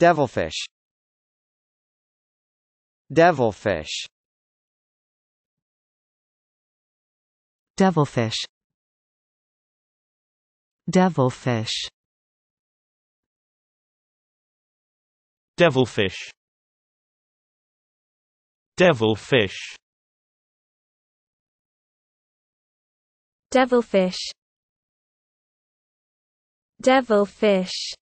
Devilfish Devilfish Devilfish Devilfish Devilfish Devilfish Devilfish Devilfish